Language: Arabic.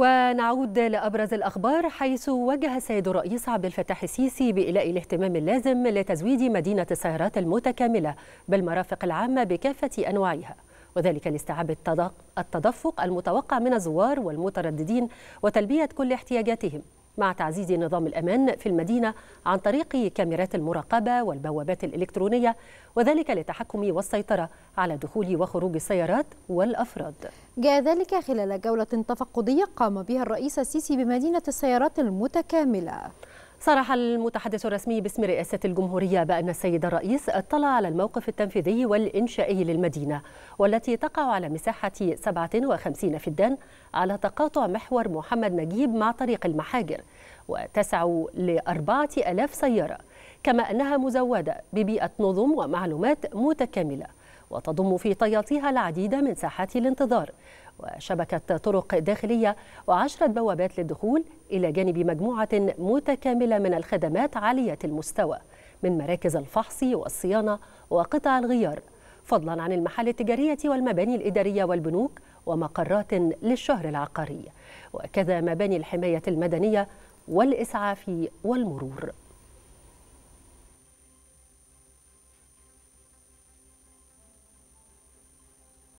ونعود لأبرز الأخبار حيث وجه السيد الرئيس عبد الفتاح السيسي بإلاء الاهتمام اللازم لتزويد مدينة السيارات المتكاملة بالمرافق العامة بكافة أنواعها وذلك لاستيعاب التدفق المتوقع من الزوار والمترددين وتلبية كل احتياجاتهم مع تعزيز نظام الأمان في المدينة عن طريق كاميرات المراقبة والبوابات الإلكترونية وذلك للتحكم والسيطرة على دخول وخروج السيارات والأفراد جاء ذلك خلال جولة تفقدية قام بها الرئيس السيسي بمدينة السيارات المتكاملة صرح المتحدث الرسمي باسم رئاسة الجمهورية بأن السيد الرئيس اطلع على الموقف التنفيذي والإنشائي للمدينة والتي تقع على مساحة 57 فدان على تقاطع محور محمد نجيب مع طريق المحاجر وتسع لأربعة ألاف سيارة كما أنها مزودة ببيئة نظم ومعلومات متكاملة وتضم في طياتها العديد من ساحات الانتظار وشبكة طرق داخلية وعشرة بوابات للدخول إلى جانب مجموعة متكاملة من الخدمات عالية المستوى من مراكز الفحص والصيانة وقطع الغيار فضلا عن المحال التجارية والمباني الإدارية والبنوك ومقرات للشهر العقاري وكذا مباني الحماية المدنية والإسعاف والمرور